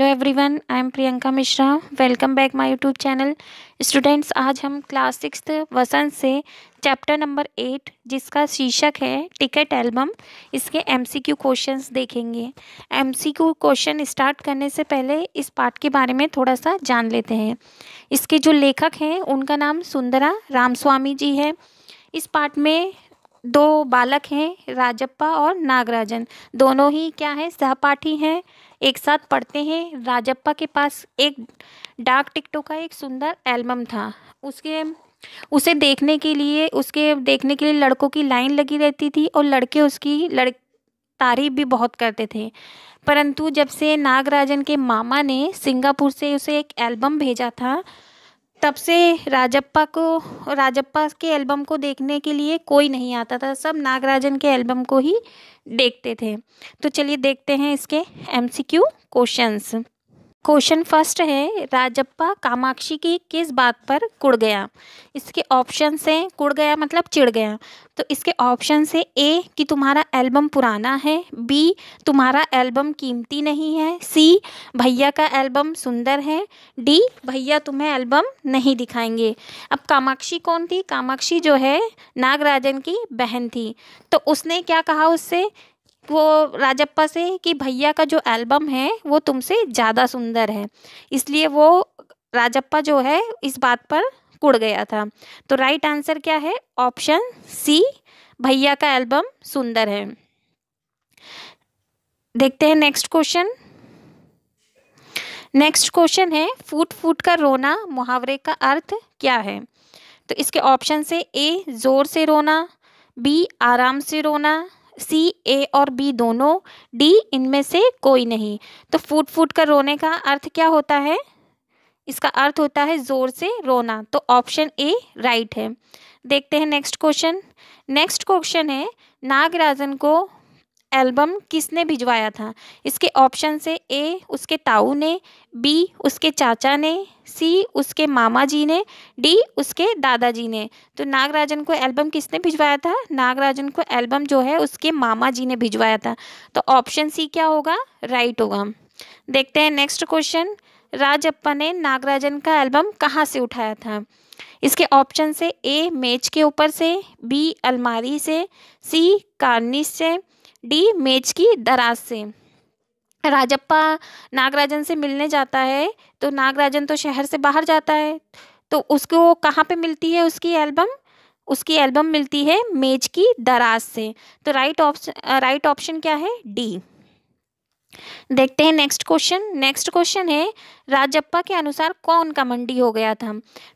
hello everyone I am Priyanka Mishra welcome back my YouTube channel students आज हम class six वसंत से chapter number eight जिसका शीर्षक है टिकट एल्बम इसके एमसीक्यू क्वेश्चंस देखेंगे एमसीक्यू क्वेश्चन स्टार्ट करने से पहले इस पाठ के बारे में थोड़ा सा जान लेते हैं इसके जो लेखक हैं उनका नाम सुंदरा रामस्वामी जी है इस पाठ में दो बालक हैं राजप्पा और नागराजन दोनों ही क्या हैं सहपाठी हैं एक साथ पढ़ते हैं राजप्पा के पास एक डाक टिकटों का एक सुंदर एल्बम था उसके उसे देखने के लिए उसके देखने के लिए लड़कों की लाइन लगी रहती थी और लड़के उसकी लड़ तारीफ भी बहुत करते थे परंतु जब से नागराजन के मामा ने सिंगापुर से उसे एक एल्बम भेजा था तब से राजप्पा को राजप्पा के एल्बम को देखने के लिए कोई नहीं आता था सब नागराजन के एल्बम को ही देखते थे तो चलिए देखते हैं इसके एमसीक्यू क्वेश्चंस क्वेश्चन फर्स्ट है राजप्पा कामाक्षी की किस बात पर कुड़ गया इसके ऑप्शन से कुड़ गया मतलब चिड़ गया तो इसके ऑप्शन से ए कि तुम्हारा एल्बम पुराना है बी तुम्हारा एल्बम कीमती नहीं है सी भैया का एल्बम सुंदर है डी भैया तुम्हें एल्बम नहीं दिखाएंगे अब कामाक्षी कौन थी कामाक्षी जो है नागराजन की बहन थी तो उसने क्या कहा उससे वो राजप्पा से कि भैया का जो एल्बम है वो तुमसे ज़्यादा सुंदर है इसलिए वो राजप्पा जो है इस बात पर कुड़ गया था तो राइट आंसर क्या है ऑप्शन सी भैया का एल्बम सुंदर है देखते हैं नेक्स्ट क्वेश्चन नेक्स्ट क्वेश्चन है फूट फूट का रोना मुहावरे का अर्थ क्या है तो इसके ऑप्शन से ए ज़ोर से रोना बी आराम से रोना सी ए और बी दोनों डी इनमें से कोई नहीं तो फूट फूट कर रोने का अर्थ क्या होता है इसका अर्थ होता है ज़ोर से रोना तो ऑप्शन ए राइट है देखते हैं नेक्स्ट क्वेश्चन नेक्स्ट क्वेश्चन है नागराजन को एल्बम किसने भिजवाया था इसके ऑप्शन से ए उसके ताऊ ने बी उसके चाचा ने सी उसके मामा जी ने डी उसके दादाजी ने तो नागराजन को एल्बम किसने भिजवाया था नागराजन को एल्बम जो है उसके मामा जी ने भिजवाया था तो ऑप्शन सी क्या होगा राइट होगा देखते हैं नेक्स्ट क्वेश्चन राजप्पा ने नागराजन का एल्बम कहाँ से उठाया था इसके ऑप्शन से ए मेज के ऊपर से बी अलमारी से सी कार्निस से डी मेज की दराज से राजप्पा नागराजन से मिलने जाता है तो नागराजन तो शहर से बाहर जाता है तो उसको कहाँ पर मिलती है उसकी एल्बम उसकी एल्बम मिलती है मेज की दराज से तो राइट ऑप्शन राइट ऑप्शन क्या है डी देखते हैं नेक्स्ट क्वेश्चन नेक्स्ट क्वेश्चन है राजप्पा के अनुसार कौन कमंडी हो गया था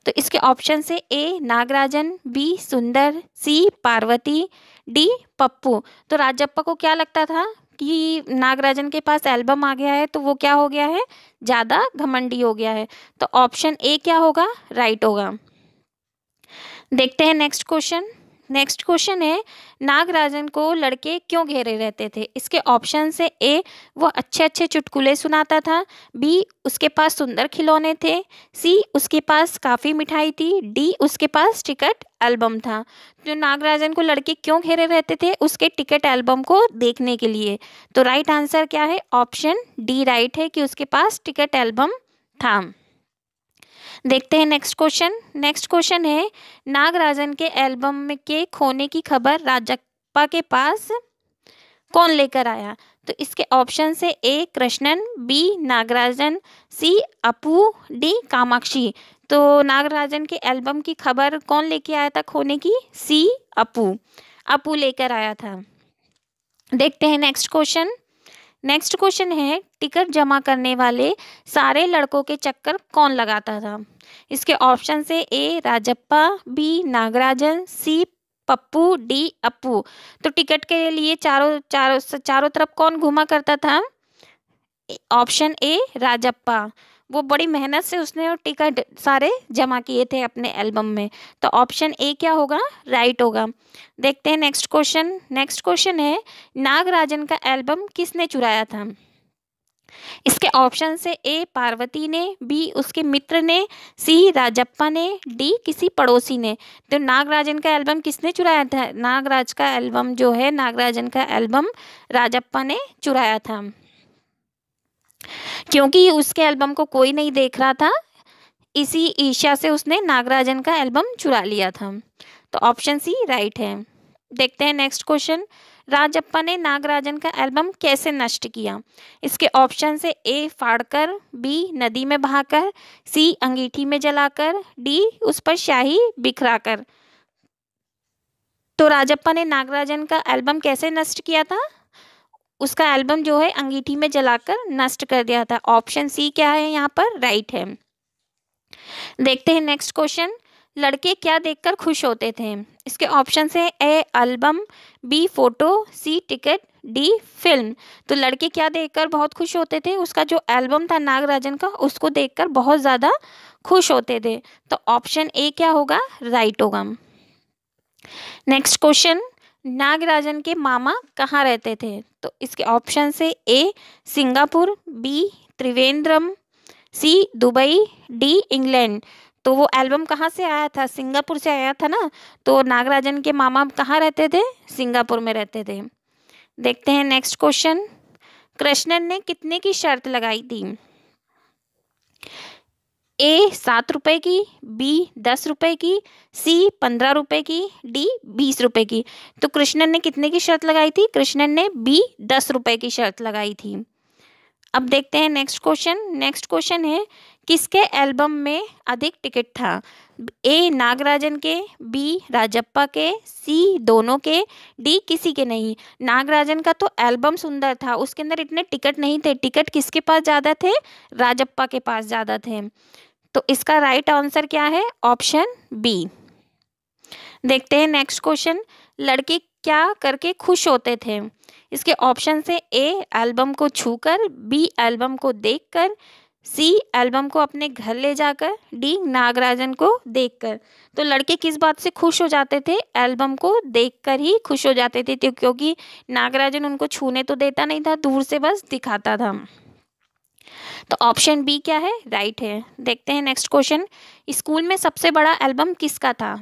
तो इसके ऑप्शन है ए नागराजन बी सुंदर सी पार्वती डी पप्पू तो राजप्पा को क्या लगता था कि नागराजन के पास एल्बम आ गया है तो वो क्या हो गया है ज़्यादा घमंडी हो गया है तो ऑप्शन ए क्या होगा राइट होगा देखते हैं नेक्स्ट क्वेश्चन नेक्स्ट क्वेश्चन है नागराजन को लड़के क्यों घेरे रहते थे इसके ऑप्शन है ए वो अच्छे अच्छे चुटकुले सुनाता था बी उसके पास सुंदर खिलौने थे सी उसके पास काफ़ी मिठाई थी डी उसके पास टिकट एल्बम था तो नागराजन को लड़के क्यों घेरे रहते थे उसके टिकट एल्बम को देखने के लिए तो राइट आंसर क्या है ऑप्शन डी राइट है कि उसके पास टिकट एल्बम था देखते हैं नेक्स्ट क्वेश्चन नेक्स्ट क्वेश्चन है नागराजन के एल्बम के खोने की खबर राजप्पा के पास कौन लेकर आया तो इसके ऑप्शन से A Krishnan B Nagarajan C Appu D Kamakshi तो नागराजन के एल्बम की खबर कौन लेके आया था खोने की सी अपू अपू लेकर आया था देखते हैं नेक्स्ट क्वेश्चन नेक्स्ट क्वेश्चन है टिकट जमा करने वाले सारे लड़कों के चक्कर कौन लगाता था इसके ऑप्शन से A Rajappa B Nagarajan C Pappu D Appu तो टिकट के लिए चारों चारों चारों तरफ कौन घूमा करता था ऑप्शन ए राजप्पा वो बड़ी मेहनत से उसने टिकट सारे जमा किए थे अपने एल्बम में तो ऑप्शन ए क्या होगा राइट होगा देखते हैं नेक्स्ट क्वेश्चन नेक्स्ट क्वेश्चन है नागराजन का एल्बम किसने चुराया था इसके ऑप्शन से ए पार्वती ने बी उसके मित्र ने सी राजप्पा ने डी किसी पड़ोसी ने तो नागराजन का एल्बम किसने चुराया था नागराज का एल्बम जो है नागराजन का एल्बम राजप्पा ने चुराया था क्योंकि उसके एल्बम को कोई नहीं देख रहा था इसी ईर्ष्या से उसने नागराजन का एल्बम चुरा लिया था तो ऑप्शन सी राइट है देखते हैं नेक्स्ट क्वेश्चन राजप्पा ने नागराजन का एल्बम कैसे नष्ट किया इसके ऑप्शन से ए फाड़कर बी नदी में बहाकर सी अंगीठी में जलाकर डी उस पर शाही बिखराकर तो राजप्पा ने नागराजन का एल्बम कैसे नष्ट किया था उसका एल्बम जो है अंगीठी में जलाकर नष्ट कर दिया था ऑप्शन सी क्या है यहाँ पर राइट है देखते हैं नेक्स्ट क्वेश्चन लड़के क्या देखकर खुश होते थे इसके ऑप्शन है A album B photo C ticket D film तो लड़के क्या देखकर बहुत खुश होते थे उसका जो एल्बम था नागराजन का उसको देखकर बहुत ज़्यादा खुश होते थे तो ऑप्शन ए क्या होगा राइट होगा नेक्स्ट क्वेश्चन नागराजन के मामा कहाँ रहते थे तो इसके ऑप्शन से A Singapore B Trivandrum C Dubai D England तो वो एल्बम कहाँ से आया था सिंगापुर से आया था ना तो नागराजन के मामा कहाँ रहते थे सिंगापुर में रहते थे देखते हैं नेक्स्ट क्वेश्चन कृष्णन ने कितने की शर्त लगाई थी ए सात रुपए की बी दस रुपए की सी पंद्रह रुपए की डी बीस रुपए की तो कृष्णन ने कितने की शर्त लगाई थी कृष्णन ने बी दस रुपए की शर्त लगाई थी अब देखते हैं नेक्स्ट क्वेश्चन नेक्स्ट क्वेश्चन है किसके एल्बम में अधिक टिकट था ए नागराजन के बी राजप्पा के सी दोनों के डी किसी के नहीं नागराजन का तो एल्बम सुंदर था उसके अंदर इतने टिकट नहीं थे टिकट किसके पास ज़्यादा थे राजप्पा के पास ज़्यादा थे तो इसका राइट right आंसर क्या है ऑप्शन बी देखते हैं नेक्स्ट क्वेश्चन लड़के क्या करके खुश होते थे इसके ऑप्शन से ए एल्बम को छूकर बी एल्बम को देखकर सी एल्बम को अपने घर ले जाकर डी नागराजन को देखकर तो लड़के किस बात से खुश हो जाते थे एल्बम को देखकर ही खुश हो जाते थे तो क्योंकि नागराजन उनको छूने तो देता नहीं था दूर से बस दिखाता था तो ऑप्शन बी क्या है राइट है देखते हैं नेक्स्ट क्वेश्चन स्कूल में सबसे बड़ा एल्बम किसका था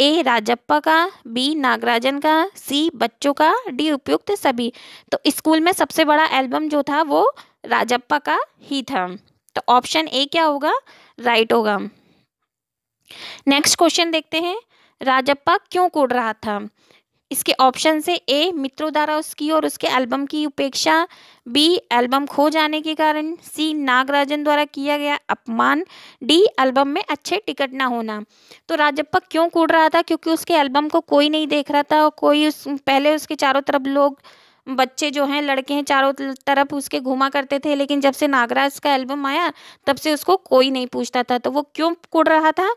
ए राजप्पा का बी नागराजन का सी बच्चों का डी उपयुक्त सभी तो स्कूल में सबसे बड़ा एल्बम जो था वो राजप्पा का ही था तो ऑप्शन ए क्या होगा राइट होगा नेक्स्ट क्वेश्चन देखते हैं राजप्पा क्यों कूद रहा था इसके ऑप्शन से ए मित्रों द्वारा उसकी और उसके एल्बम की उपेक्षा बी एल्बम खो जाने के कारण सी नागराजन द्वारा किया गया अपमान डी एल्बम में अच्छे टिकट ना होना तो राजप्पा क्यों कूद रहा था क्योंकि उसके एल्बम को कोई नहीं देख रहा था और कोई उस पहले उसके चारों तरफ लोग बच्चे जो हैं लड़के हैं चारों तरफ उसके घुमा करते थे लेकिन जब से नागराज का एल्बम आया तब से उसको कोई नहीं पूछता था तो वो क्यों कुड़ रहा था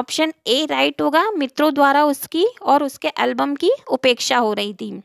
ऑप्शन ए राइट होगा मित्रों द्वारा उसकी और उसके एल्बम की उपेक्षा हो रही थी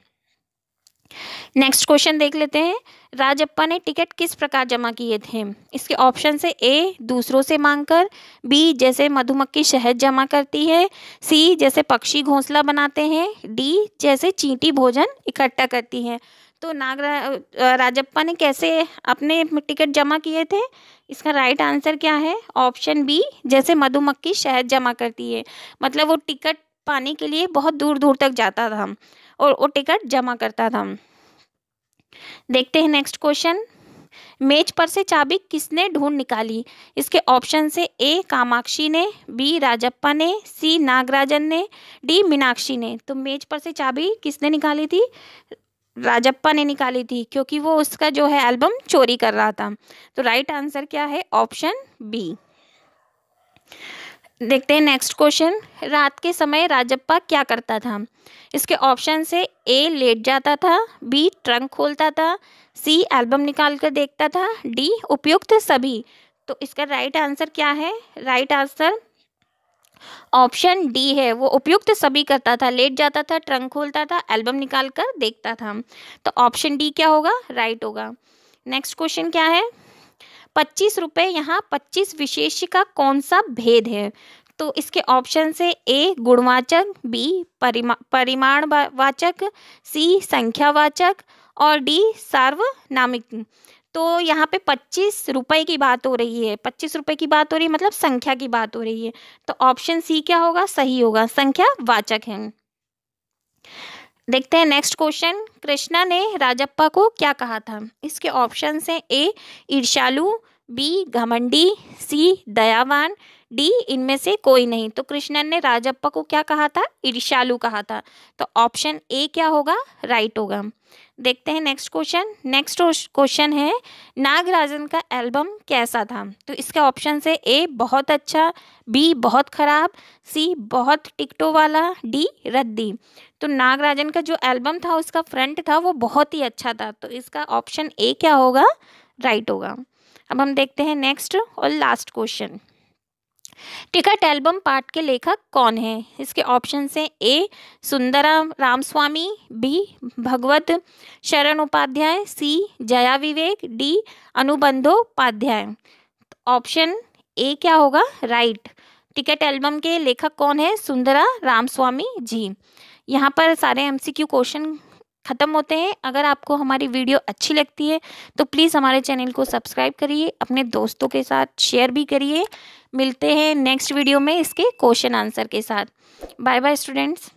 नेक्स्ट क्वेश्चन देख लेते हैं राजप्पा ने टिकट किस प्रकार जमा किए थे इसके ऑप्शन से ए दूसरों से मांगकर बी जैसे मधुमक्खी शहद जमा करती है सी जैसे पक्षी घोंसला बनाते हैं डी जैसे चींटी भोजन इकट्ठा करती है तो नागरा राजप्पा ने कैसे अपने टिकट जमा किए थे इसका राइट आंसर क्या है ऑप्शन बी जैसे मधुमक्खी शहद जमा करती है मतलब वो टिकट पाने के लिए बहुत दूर दूर तक जाता था और वो टिकट जमा करता था देखते हैं नेक्स्ट क्वेश्चन मेज पर से चाबी किसने ढूंढ निकाली इसके ऑप्शन से ए कामाक्षी ने बी राजप्पा ने सी नागराजन ने डी मीनाक्षी ने तो मेज पर से चाबी किसने निकाली थी राजप्पा ने निकाली थी क्योंकि वो उसका जो है एल्बम चोरी कर रहा था तो राइट आंसर क्या है ऑप्शन बी देखते हैं नेक्स्ट क्वेश्चन रात के समय राजप्पा क्या करता था इसके ऑप्शन से ए लेट जाता था बी ट्रंक खोलता था सी एल्बम निकाल कर देखता था डी उपयुक्त सभी तो इसका राइट आंसर क्या है राइट आंसर ऑप्शन डी है वो उपयुक्त सभी करता था लेट जाता था ट्रंक खोलता था एल्बम निकाल कर देखता था तो ऑप्शन डी क्या होगा राइट होगा नेक्स्ट क्वेश्चन क्या है पच्चीस रुपये यहाँ पच्चीस विशेष का कौन सा भेद है तो इसके ऑप्शन से ए गुणवाचक बी परिमा वाचक सी संख्यावाचक और डी सार्वनामिक तो यहाँ पे पच्चीस रुपए की बात हो रही है पच्चीस रुपए की बात हो रही है मतलब संख्या की बात हो रही है तो ऑप्शन सी क्या होगा सही होगा संख्या वाचक है देखते हैं नेक्स्ट क्वेश्चन कृष्णा ने राजप्पा को क्या कहा था इसके ऑप्शन हैं ए ईर्षालु बी घमंडी सी दयावान डी इनमें से कोई नहीं तो कृष्णन ने राजप्पा को क्या कहा था ईर्षालु कहा था तो ऑप्शन ए क्या होगा राइट होगा देखते हैं नेक्स्ट क्वेश्चन नेक्स्ट क्वेश्चन है नागराजन का एल्बम कैसा था तो इसके ऑप्शन से ए बहुत अच्छा बी बहुत खराब सी बहुत टिकटों वाला डी रद्दी तो नागराजन का जो एल्बम था उसका फ्रंट था वो बहुत ही अच्छा था तो इसका ऑप्शन ए क्या होगा राइट होगा अब हम देखते हैं नेक्स्ट और last question ticket album part के लेखक कौन हैं इसके ऑप्शन हैं ए सुंदरा राम स्वामी B Bhagwat Sharan Upadhyay C Jaya Vivek D Anubandhopadhyay option A क्या होगा राइट टिकट एल्बम के लेखक कौन है सुंदरा राम स्वामी जी यहाँ पर सारे एमसीक्यू क्वेश्चन ख़त्म होते हैं अगर आपको हमारी वीडियो अच्छी लगती है तो प्लीज़ हमारे चैनल को सब्सक्राइब करिए अपने दोस्तों के साथ शेयर भी करिए मिलते हैं नेक्स्ट वीडियो में इसके क्वेश्चन आंसर के साथ बाय बाय स्टूडेंट्स